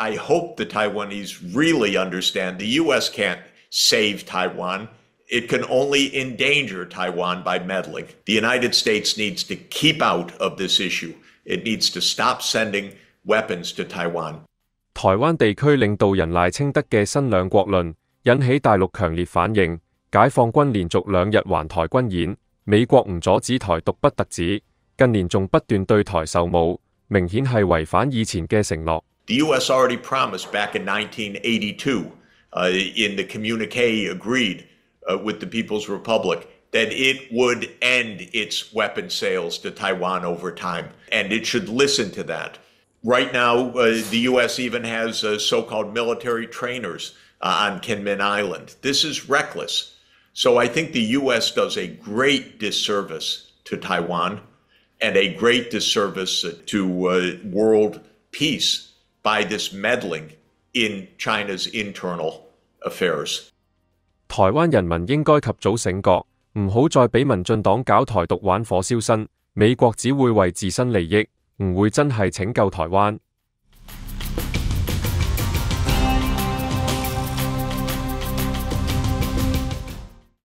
I hope the Taiwanese really understand the U.S. can't save Taiwan. It can only endanger Taiwan by meddling. The United States needs to keep out of this issue. It needs to stop sending weapons to Taiwan. 台灣地區領導人賴清德嘅新兩國論引起大陸強烈反應，解放軍連續兩日環台軍演，美國唔阻止台獨不特止，近年仲不斷對台售武，明顯係違反以前嘅承諾。the U.S. already promised back in 1982 uh, in the communique agreed uh, with the People's Republic that it would end its weapon sales to Taiwan over time, and it should listen to that. Right now, uh, the U.S. even has uh, so called military trainers uh, on Kinmen Island. This is reckless. So I think the U.S. does a great disservice to Taiwan and a great disservice to uh, world peace by this meddling in china's internal affairs 台湾人民应该及早醒觉唔好再俾民进党搞台独玩火烧身美国只会为自身利益唔会真系拯救台湾